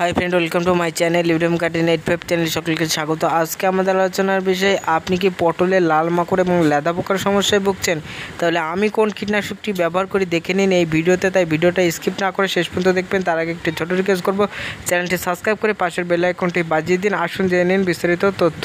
high friend welcome to my channel UDM কার্টি নেট five channel সকলকে স্বাগত আজকে আমাদের আলোচনার বিষয়ে আপনি কি পটলে লাল মাকড় এবং লেদা পোকার সমস্যায় ভুগছেন তাহলে আমি কোন কীটনাশকটি ব্যবহার করি দেখে নিন এই ভিডিওতে তাই ভিডিওটা স্কিপ না করে শেষ পর্যন্ত দেখবেন তার আগে একটি ছোটো রিকোয়েস্ট করবো চ্যানেলটি সাবস্ক্রাইব করে পাশের বেলাইকনটি বাজিয়ে দিন আসুন জেনে নিন বিস্তারিত তথ্য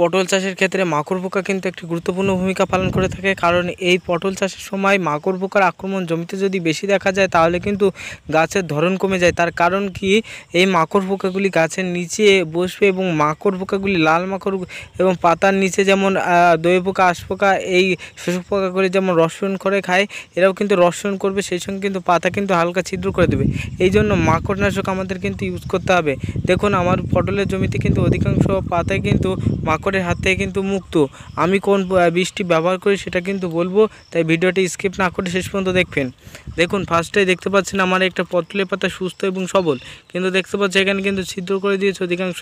পটল চাষের ক্ষেত্রে মাকড় পোকা কিন্তু একটি গুরুত্বপূর্ণ ভূমিকা পালন করে থাকে কারণ এই পটল চাষের সময় মাকড় পোকার আক্রমণ জমিতে যদি বেশি দেখা যায় তাহলে কিন্তু গাছের ধরন কমে যায় তার কারণ কি এই মাকড় পোকাগুলি গাছের নিচে বসবে এবং মাকড় পোকাগুলি লাল মাকড় এবং পাতার নিচে যেমন দই পোকা আশ পোকা এই শোষক পোকা করে যেমন রসন করে খায় এরাও কিন্তু রসন করবে সেই সঙ্গে কিন্তু পাতা কিন্তু হালকা ছিদ্র করে দেবে এই জন্য মাকড়নাশক আমাদের কিন্তু ইউজ করতে হবে দেখুন আমার পটলের জমিতে কিন্তু অধিকাংশ পাতায় কিন্তু মাকড় অপরের হাত থেকে কিন্তু মুক্ত আমি কোন বিষটি ব্যবহার করি সেটা কিন্তু বলবো তাই ভিডিওটি স্কিপ না করে শেষ পর্যন্ত দেখবেন দেখুন ফার্স্টে দেখতে পাচ্ছেন আমার একটা পটলের পাতা সুস্থ এবং সবল কিন্তু দেখতে পাচ্ছি এখানে কিন্তু ছিদ্র করে দিয়েছে অধিকাংশ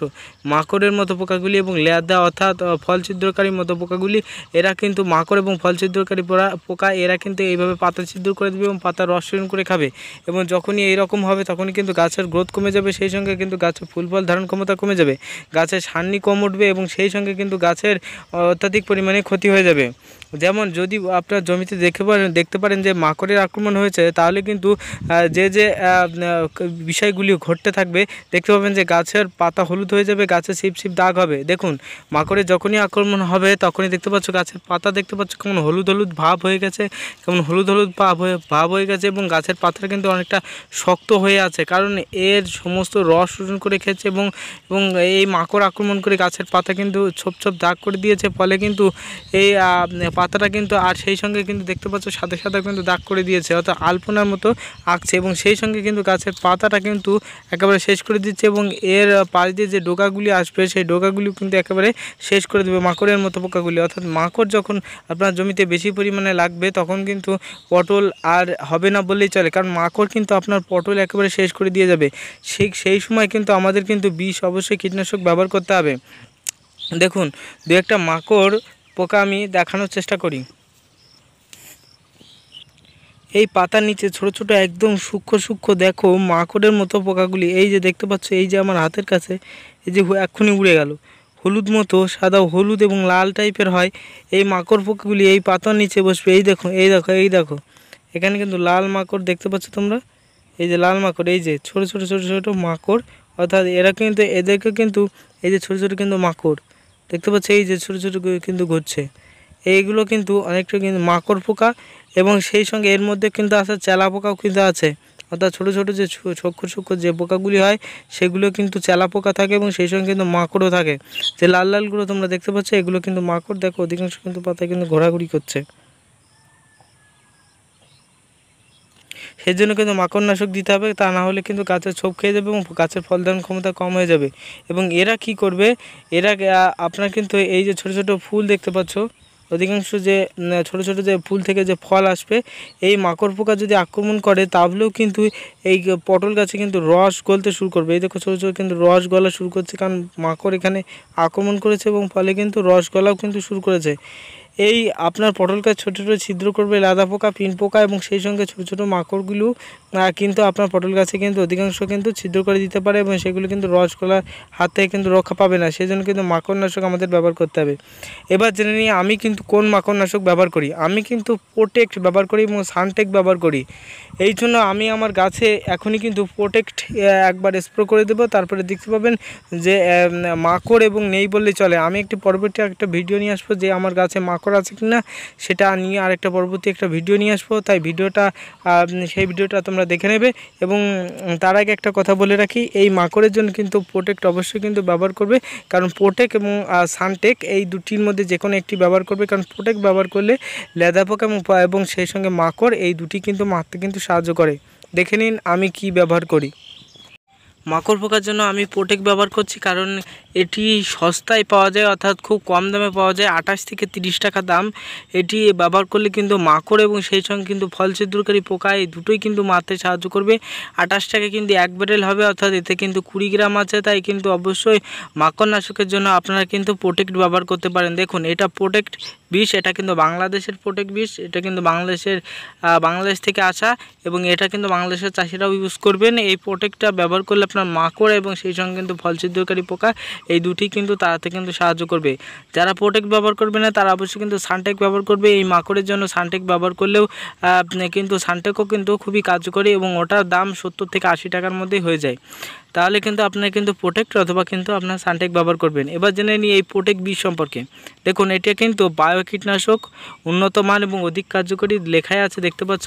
মাকড়ের মতো পোকাগুলি এবং লেয়াদা অর্থাৎ ফল ছিদ্রকারী মতো পোকাগুলি এরা কিন্তু মাকড় এবং ফল ছিদ্রকারী পোকা এরা কিন্তু এইভাবে পাতা ছিদ্র করে দেবে এবং পাতা রস করে খাবে এবং যখনই এইরকম হবে তখনই কিন্তু গাছের গ্রোথ কমে যাবে সেই সঙ্গে কিন্তু গাছের ফুল ফল ধারণ ক্ষমতা কমে যাবে গাছের সান্নি কম উঠবে এবং সেই সঙ্গে কিন্তু গাছের অত্যাধিক পরিমাণে ক্ষতি হয়ে যাবে যেমন যদি আপনার জমিতে দেখে পারেন দেখতে পারেন যে মাকড়ের আক্রমণ হয়েছে তাহলে কিন্তু যে যে বিষয়গুলি ঘটতে থাকবে দেখতে পাবেন যে গাছের পাতা হলুদ হয়ে যাবে গাছে শিপ শিপ দাগ হবে দেখুন মাকড়ের যখনই আক্রমণ হবে তখনই দেখতে পাচ্ছ গাছের পাতা দেখতে পাচ্ছ কেমন হলুদ হলুদ ভাব হয়ে গেছে কেমন হলুদ হলুদ ভাব হয়ে ভাব হয়ে গেছে এবং গাছের পাতাটা কিন্তু অনেকটা শক্ত হয়ে আছে কারণ এর সমস্ত রস শোষণ করে খেয়েছে এবং এবং এই মাকড় আক্রমণ করে গাছের পাতা কিন্তু ছোপ ছোপ দাগ করে দিয়েছে ফলে কিন্তু এই পাতাটা কিন্তু আর সেই সঙ্গে কিন্তু দেখতে পাচ্ছ সাথে সাদা কিন্তু দাগ করে দিয়েছে অর্থাৎ আলপনার মতো আঁকছে এবং সেই সঙ্গে কিন্তু গাছের পাতাটা কিন্তু একেবারে শেষ করে দিচ্ছে এবং এর পাশ দিয়ে যে ডোকাগুলি আসবে সেই ডোকাগুলি কিন্তু একেবারে শেষ করে দেবে মাকড়ের মতো পোকাগুলি অর্থাৎ মাকড় যখন আপনার জমিতে বেশি পরিমাণে লাগবে তখন কিন্তু পটল আর হবে না বললেই চলে কারণ মাকড় কিন্তু আপনার পটল একেবারে শেষ করে দিয়ে যাবে সেই সেই সময় কিন্তু আমাদের কিন্তু বিষ অবশ্যই কীটনাশক ব্যবহার করতে হবে দেখুন দু একটা মাকড় পোকা আমি দেখানোর চেষ্টা করি এই পাতার নিচে ছোট ছোট একদম সূক্ষ্ম সূক্ষ্ম দেখো মাকড়ের মতো পোকাগুলি এই যে দেখতে পাচ্ছ এই যে আমার হাতের কাছে এই যে এক্ষুনি উড়ে গেল হলুদ মতো সাদা হলুদ এবং লাল টাইপের হয় এই মাকড় পোকাগুলি এই পাতার নিচে বসবে এই দেখো এই দেখো এই দেখো এখানে কিন্তু লাল মাকড় দেখতে পাচ্ছ তোমরা এই যে লাল মাকড় এই যে ছোট ছোট ছোট ছোট মাকড় অর্থাৎ এরা কিন্তু এদেরকে কিন্তু এই যে ছোট ছোট কিন্তু মাকড় দেখতে পাচ্ছি এই যে ছোটো ছোটো কিন্তু ঘুরছে এইগুলো কিন্তু অনেকটা কিন্তু মাকড় পোকা এবং সেই সঙ্গে এর মধ্যে কিন্তু আছে চেলা পোকাও কিন্তু আছে অর্থাৎ ছোটো ছোটো যে ছক্ষর ছক্ষর যে পোকাগুলি হয় সেগুলো কিন্তু চেলা পোকা থাকে এবং সেই সঙ্গে কিন্তু মাকড়ও থাকে যে লাল লালগুলো তোমরা দেখতে পাচ্ছ এগুলো কিন্তু মাকড় দেখো অধিকাংশ কিন্তু পাতায় কিন্তু ঘোরাঘুরি করছে সেই জন্য কিন্তু মাকড়নাশক দিতে হবে তা না হলে কিন্তু গাছের ছোপ খেয়ে যাবে এবং গাছের ফল ধারণ ক্ষমতা কম হয়ে যাবে এবং এরা কি করবে এরা আপনার কিন্তু এই যে ছোট ছোট ফুল দেখতে পাচ্ছ অধিকাংশ যে ছোট ছোট যে ফুল থেকে যে ফল আসবে এই মাকড় পোকা যদি আক্রমণ করে তাহলেও কিন্তু এই পটল গাছে কিন্তু রস গলতে শুরু করবে এই দেখো ছোটো ছোটো কিন্তু রস গলা শুরু করছে কারণ মাকড় এখানে আক্রমণ করেছে এবং ফলে কিন্তু রস গলাও কিন্তু শুরু করেছে এই আপনার পটল গাছ ছোটো ছোটো ছিদ্র করবে লাদা পোকা পিন পোকা এবং সেই সঙ্গে ছোটো ছোটো মাকড়গুলো কিন্তু আপনার পটল গাছে কিন্তু অধিকাংশ কিন্তু ছিদ্র করে দিতে পারে এবং সেগুলো কিন্তু রস কলার হাত থেকে কিন্তু রক্ষা পাবে না সেই জন্য কিন্তু মাকড়নাশক আমাদের ব্যবহার করতে হবে এবার জেনে নিই আমি কিন্তু কোন মাকড়নাশক ব্যবহার করি আমি কিন্তু প্রোটেক্ট ব্যবহার করি এবং সানটেক ব্যবহার করি এই জন্য আমি আমার গাছে এখনই কিন্তু প্রোটেক্ট একবার স্প্রে করে দেবো তারপরে দেখতে পাবেন যে মাকড় এবং নেই বললে চলে আমি একটি পরবর্তী একটা ভিডিও নিয়ে আসবো যে আমার গাছে মাকড় করা আছে কি না সেটা নিয়ে আরেকটা পরবর্তী একটা ভিডিও নিয়ে আসবো তাই ভিডিওটা সেই ভিডিওটা তোমরা দেখে নেবে এবং তার আগে একটা কথা বলে রাখি এই মাকড়ের জন্য কিন্তু প্রোটেক্ট অবশ্যই কিন্তু ব্যবহার করবে কারণ প্রোটেক এবং সানটেক এই দুটির মধ্যে যে কোনো একটি ব্যবহার করবে কারণ প্রোটেক ব্যবহার করলে লেদা পোকা এবং এবং সেই সঙ্গে মাকড় এই দুটি কিন্তু মারতে কিন্তু সাহায্য করে দেখে নিন আমি কি ব্যবহার করি মাকড় পোকার জন্য আমি প্রোটেক ব্যবহার করছি কারণ এটি সস্তায় পাওয়া যায় অর্থাৎ খুব কম দামে পাওয়া যায় আঠাশ থেকে তিরিশ টাকা দাম এটি ব্যবহার করলে কিন্তু মাকড় এবং সেই সঙ্গে কিন্তু ফল ছিদ্রকারী পোকা এই দুটোই কিন্তু মারতে সাহায্য করবে আঠাশ টাকা কিন্তু এক ব্যারেল হবে অর্থাৎ এতে কিন্তু কুড়ি গ্রাম আছে তাই কিন্তু অবশ্যই মাকড়নাশকের জন্য আপনারা কিন্তু প্রোটেক্ট ব্যবহার করতে পারেন দেখুন এটা প্রোটেক্ট বিষ এটা কিন্তু বাংলাদেশের প্রোটেক্ট বিষ এটা কিন্তু বাংলাদেশের বাংলাদেশ থেকে আসা এবং এটা কিন্তু বাংলাদেশের চাষিরাও ইউজ করবেন এই প্রোটেক্টটা ব্যবহার করলে আপনার মাকড় এবং সেই সঙ্গে কিন্তু ফল ছিদ্রকারী পোকা এই দুটি কিন্তু তারাতে কিন্তু সাহায্য করবে যারা প্রোটেক ব্যবহার করবে না তারা অবশ্যই কিন্তু সানটেক ব্যবহার করবে এই মাকড়ের জন্য সানটেক ব্যবহার করলেও কিন্তু সানটেকও কিন্তু খুবই কার্যকরী এবং ওটার দাম সত্তর থেকে আশি টাকার মধ্যেই হয়ে যায় তাহলে কিন্তু আপনার কিন্তু প্রোটেক্ট অথবা কিন্তু আপনার সানটেক ব্যবহার করবেন এবার জেনে নিই এই প্রোটেক্ট বীজ সম্পর্কে দেখুন এটা কিন্তু বায়ো কীটনাশক উন্নত মান এবং অধিক কার্যকরী লেখায় আছে দেখতে পাচ্ছ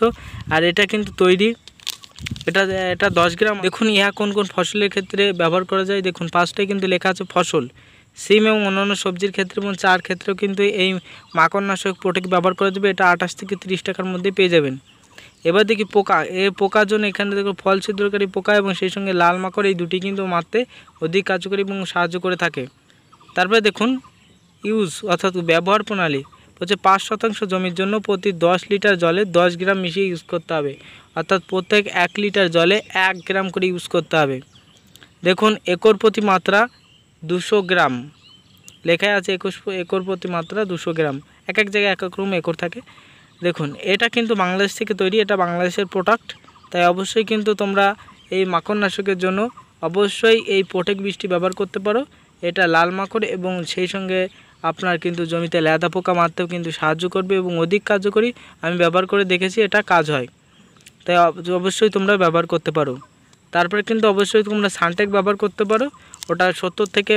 আর এটা কিন্তু তৈরি এটা এটা দশ গ্রাম দেখুন ইহা কোন কোন ফসলের ক্ষেত্রে ব্যবহার করা যায় দেখুন ফার্স্টে কিন্তু লেখা আছে ফসল সিম এবং অন্যান্য সবজির ক্ষেত্রে এবং চার ক্ষেত্রেও কিন্তু এই মাকড়নাশক প্রোটেক ব্যবহার করা যাবে এটা আঠাশ থেকে তিরিশ টাকার মধ্যে পেয়ে যাবেন এবার দেখি পোকা এ পোকার জন্য এখানে দেখুন ফল ছিদ্রকারী পোকা এবং সেই সঙ্গে লাল মাকড় এই দুটি কিন্তু মারতে অধিক কার্যকরী এবং সাহায্য করে থাকে তারপরে দেখুন ইউজ অর্থাৎ ব্যবহার প্রণালী হচ্ছে পাঁচ শতাংশ জমির জন্য প্রতি দশ লিটার জলে দশ গ্রাম মিশিয়ে ইউজ করতে হবে অর্থাৎ প্রত্যেক এক লিটার জলে এক গ্রাম করে ইউজ করতে হবে দেখুন একর প্রতি মাত্রা দুশো গ্রাম লেখায় আছে একুশ একর প্রতি মাত্রা দুশো গ্রাম এক এক জায়গায় এক এক রুম একর থাকে দেখুন এটা কিন্তু বাংলাদেশ থেকে তৈরি এটা বাংলাদেশের প্রোডাক্ট তাই অবশ্যই কিন্তু তোমরা এই মাকড়নাশকের জন্য অবশ্যই এই পোটেক বৃষ্টি ব্যবহার করতে পারো এটা লাল মাকড় এবং সেই সঙ্গে আপনার কিন্তু জমিতে লেদা পোকা মারতেও কিন্তু সাহায্য করবে এবং অধিক কার্যকরী আমি ব্যবহার করে দেখেছি এটা কাজ হয় তাই অবশ্যই তোমরা ব্যবহার করতে পারো তারপরে কিন্তু অবশ্যই তোমরা সানটেক ব্যবহার করতে পারো ওটা সত্তর থেকে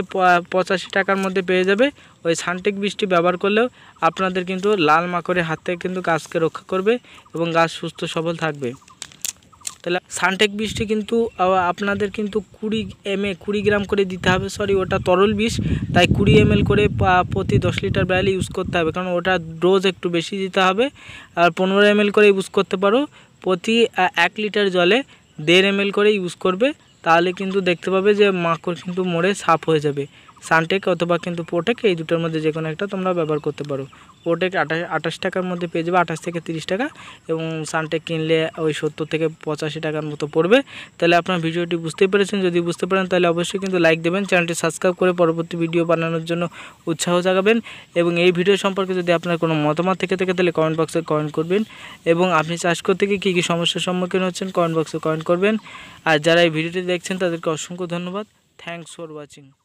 পঁচাশি টাকার মধ্যে পেয়ে যাবে ওই সানটেক বৃষ্টি ব্যবহার করলেও আপনাদের কিন্তু লাল মাকড়ের হাত থেকে কিন্তু গাছকে রক্ষা করবে এবং গাছ সুস্থ সবল থাকবে তাহলে সানটেক বিষটি কিন্তু আপনাদের কিন্তু কুড়ি এম এ কুড়ি গ্রাম করে দিতে হবে সরি ওটা তরল বিষ তাই কুড়ি এম করে প্রতি দশ লিটার ব্যারেলে ইউজ করতে হবে কারণ ওটা ডোজ একটু বেশি দিতে হবে আর পনেরো এম করে ইউজ করতে পারো প্রতি এক লিটার জলে দেড় এম করে ইউজ করবে তাহলে কিন্তু দেখতে পাবে যে মাকড় কিন্তু মরে সাফ হয়ে যাবে সানটেক অথবা কিন্তু প্রোটেক এই দুটোর মধ্যে যে কোনো একটা তোমরা ব্যবহার করতে পারো প্রোটেক আঠাশ আঠাশ টাকার মধ্যে পেয়ে যাবে আঠাশ থেকে তিরিশ টাকা এবং সানটেক কিনলে ওই সত্তর থেকে পঁচাশি টাকার মতো পড়বে তাহলে আপনার ভিডিওটি বুঝতে পেরেছেন যদি বুঝতে পারেন তাহলে অবশ্যই কিন্তু লাইক দেবেন চ্যানেলটি সাবস্ক্রাইব করে পরবর্তী ভিডিও বানানোর জন্য উৎসাহ জাগাবেন এবং এই ভিডিও সম্পর্কে যদি আপনার কোনো মতামত থেকে থাকে তাহলে কমেন্ট বক্সে কমেন্ট করবেন এবং আপনি চাষ করতে গিয়ে কী কী সমস্যার সম্মুখীন হচ্ছেন কমেন্ট বক্সে কমেন্ট করবেন আর যারা এই ভিডিওটি দেখছেন তাদেরকে অসংখ্য ধন্যবাদ থ্যাংকস ফর ওয়াচিং